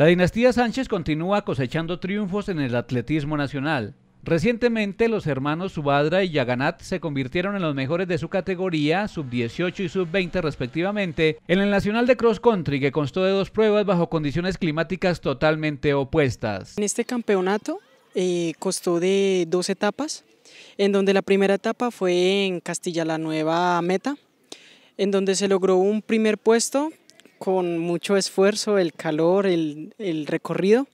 La dinastía Sánchez continúa cosechando triunfos en el atletismo nacional. Recientemente los hermanos Subadra y Yaganat se convirtieron en los mejores de su categoría, sub-18 y sub-20 respectivamente, en el Nacional de Cross Country que constó de dos pruebas bajo condiciones climáticas totalmente opuestas. En este campeonato eh, costó de dos etapas, en donde la primera etapa fue en Castilla la Nueva Meta, en donde se logró un primer puesto con mucho esfuerzo, el calor, el, el recorrido.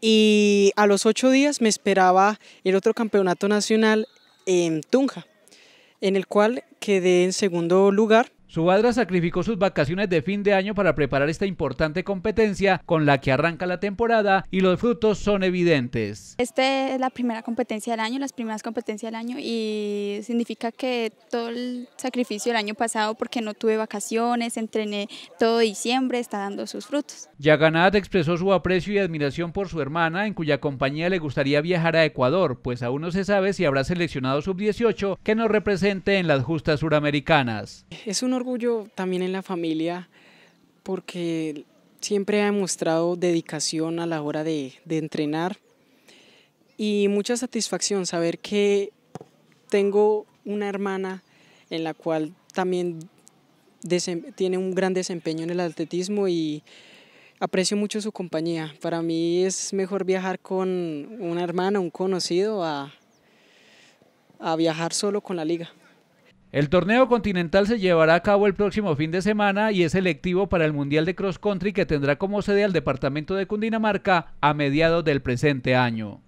Y a los ocho días me esperaba el otro campeonato nacional en Tunja, en el cual quedé en segundo lugar Subadra sacrificó sus vacaciones de fin de año para preparar esta importante competencia con la que arranca la temporada y los frutos son evidentes. Esta es la primera competencia del año, las primeras competencias del año y significa que todo el sacrificio del año pasado porque no tuve vacaciones, entrené todo diciembre, está dando sus frutos. Yaganat expresó su aprecio y admiración por su hermana en cuya compañía le gustaría viajar a Ecuador, pues aún no se sabe si habrá seleccionado sub-18 que nos represente en las justas suramericanas. Es un orgullo también en la familia porque siempre ha demostrado dedicación a la hora de, entrenar y mucha satisfacción saber que tengo una hermana en la cual también tiene un gran desempeño en el atletismo y aprecio mucho su compañía. Para mí es mejor viajar con una hermana, un conocido, a, a viajar solo con la liga. El torneo continental se llevará a cabo el próximo fin de semana y es selectivo para el Mundial de Cross Country que tendrá como sede al departamento de Cundinamarca a mediados del presente año.